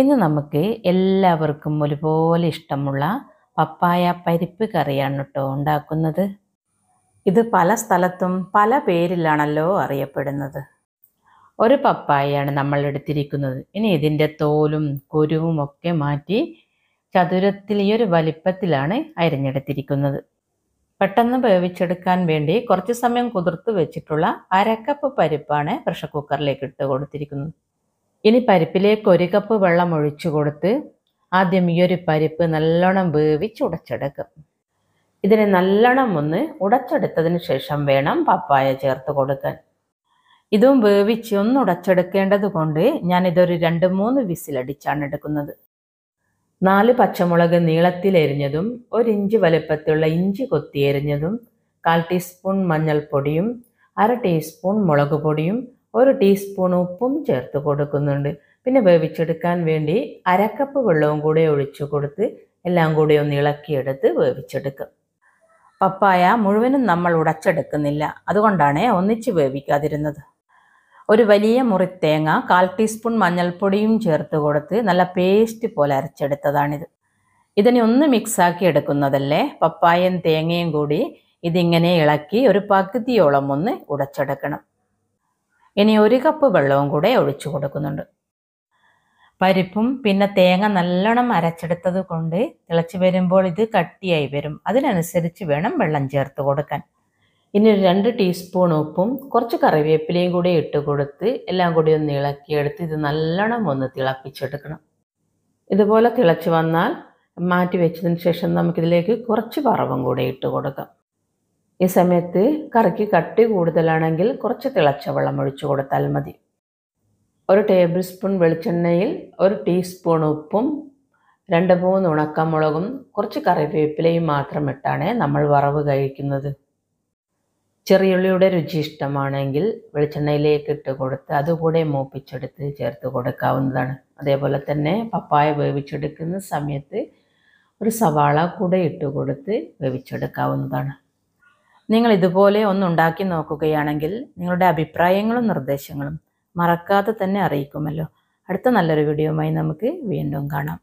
ഇന്ന് നമുക്ക് എല്ലാവർക്കും ഒരുപോലെ ഇഷ്ടമുള്ള പപ്പായ പരിപ്പ് കറിയാണ് കേട്ടോ ഉണ്ടാക്കുന്നത് ഇത് പല സ്ഥലത്തും പല പേരിലാണല്ലോ അറിയപ്പെടുന്നത് ഒരു പപ്പായയാണ് നമ്മൾ എടുത്തിരിക്കുന്നത് ഇനി ഇതിൻ്റെ തോലും കുരുവും ഒക്കെ മാറ്റി ചതുരത്തിൽ ഈ ഒരു വലിപ്പത്തിലാണ് അരിഞ്ഞെടുത്തിരിക്കുന്നത് പെട്ടെന്ന് വേവിച്ചെടുക്കാൻ വേണ്ടി കുറച്ച് സമയം കുതിർത്ത് വെച്ചിട്ടുള്ള അരക്കപ്പ് പരിപ്പാണ് പ്രഷർ കുക്കറിലേക്ക് ഇട്ട് കൊടുത്തിരിക്കുന്നത് ഇനി പരിപ്പിലേക്ക് ഒരു കപ്പ് വെള്ളം ഒഴിച്ചു കൊടുത്ത് ആദ്യം ഈ ഒരു പരിപ്പ് നല്ലോണം വേവിച്ച് ഉടച്ചെടുക്കും ഇതിനെ നല്ലോണം ഒന്ന് ഉടച്ചെടുത്തതിന് ശേഷം വേണം പപ്പായ ചേർത്ത് കൊടുക്കാൻ ഇതും വേവിച്ച് ഒന്ന് ഉടച്ചെടുക്കേണ്ടത് കൊണ്ട് ഞാനിതൊരു രണ്ട് മൂന്ന് വിസിലടിച്ചാണ് എടുക്കുന്നത് നാല് പച്ചമുളക് എരിഞ്ഞതും ഒരു ഇഞ്ച് വലിപ്പത്തിലുള്ള ഇഞ്ചി എരിഞ്ഞതും കാൽ ടീസ്പൂൺ മഞ്ഞൾപ്പൊടിയും അര ടീസ്പൂൺ മുളക് പൊടിയും ഒരു ടീസ്പൂൺ ഉപ്പും ചേർത്ത് കൊടുക്കുന്നുണ്ട് പിന്നെ വേവിച്ചെടുക്കാൻ വേണ്ടി അരക്കപ്പ് വെള്ളവും കൂടെ ഒഴിച്ചു കൊടുത്ത് എല്ലാം കൂടി ഒന്ന് ഇളക്കിയെടുത്ത് വേവിച്ചെടുക്കും പപ്പായ മുഴുവനും നമ്മൾ ഉടച്ചെടുക്കുന്നില്ല അതുകൊണ്ടാണ് ഒന്നിച്ച് വേവിക്കാതിരുന്നത് ഒരു വലിയ മുറി തേങ്ങ കാൽ ടീസ്പൂൺ മഞ്ഞൾപ്പൊടിയും ചേർത്ത് കൊടുത്ത് നല്ല പേസ്റ്റ് പോലെ അരച്ചെടുത്തതാണിത് ഇതിനെ ഒന്ന് മിക്സാക്കി എടുക്കുന്നതല്ലേ പപ്പായയും തേങ്ങയും കൂടി ഇതിങ്ങനെ ഇളക്കി ഒരു പകുതിയോളം ഒന്ന് ഉടച്ചെടുക്കണം ഇനി ഒരു കപ്പ് വെള്ളവും കൂടെ ഒഴിച്ചു കൊടുക്കുന്നുണ്ട് പരിപ്പും പിന്നെ തേങ്ങ നല്ലോണം അരച്ചെടുത്തത് കൊണ്ട് തിളച്ച് വരുമ്പോൾ ഇത് കട്ടിയായി വരും അതിനനുസരിച്ച് വേണം വെള്ളം ചേർത്ത് കൊടുക്കാൻ ഇനി രണ്ട് ടീസ്പൂൺ ഉപ്പും കുറച്ച് കറിവേപ്പിലയും കൂടി ഇട്ട് കൊടുത്ത് എല്ലാം കൂടി ഒന്ന് ഇളക്കിയെടുത്ത് ഇത് നല്ലോണം ഒന്ന് തിളപ്പിച്ചെടുക്കണം ഇതുപോലെ തിളച്ച് വന്നാൽ മാറ്റി വെച്ചതിന് ശേഷം നമുക്കിതിലേക്ക് കുറച്ച് വറവും കൂടി ഇട്ട് കൊടുക്കാം ഈ സമയത്ത് കറിക്ക് കട്ടി കൂടുതലാണെങ്കിൽ കുറച്ച് തിളച്ച വെള്ളം ഒഴിച്ചു കൊടുത്താൽ മതി ഒരു ടേബിൾ സ്പൂൺ വെളിച്ചെണ്ണയിൽ ഒരു ടീസ്പൂൺ ഉപ്പും രണ്ട് മൂന്ന് ഉണക്കമുളകും കുറച്ച് കറിവേപ്പിലയും മാത്രം ഇട്ടാണ് നമ്മൾ വറവ് കഴിക്കുന്നത് ചെറിയുള്ളിയുടെ രുചി ഇഷ്ടമാണെങ്കിൽ വെളിച്ചെണ്ണയിലേക്ക് ഇട്ട് കൊടുത്ത് അതുകൂടെ മൂപ്പിച്ചെടുത്ത് ചേർത്ത് കൊടുക്കാവുന്നതാണ് അതേപോലെ തന്നെ പപ്പായ വേവിച്ചെടുക്കുന്ന സമയത്ത് ഒരു സവാള കൂടെ ഇട്ട് കൊടുത്ത് വേവിച്ചെടുക്കാവുന്നതാണ് നിങ്ങൾ ഇതുപോലെ ഒന്നുണ്ടാക്കി നോക്കുകയാണെങ്കിൽ നിങ്ങളുടെ അഭിപ്രായങ്ങളും നിർദ്ദേശങ്ങളും മറക്കാതെ തന്നെ അറിയിക്കുമല്ലോ അടുത്ത നല്ലൊരു വീഡിയോയുമായി നമുക്ക് വീണ്ടും കാണാം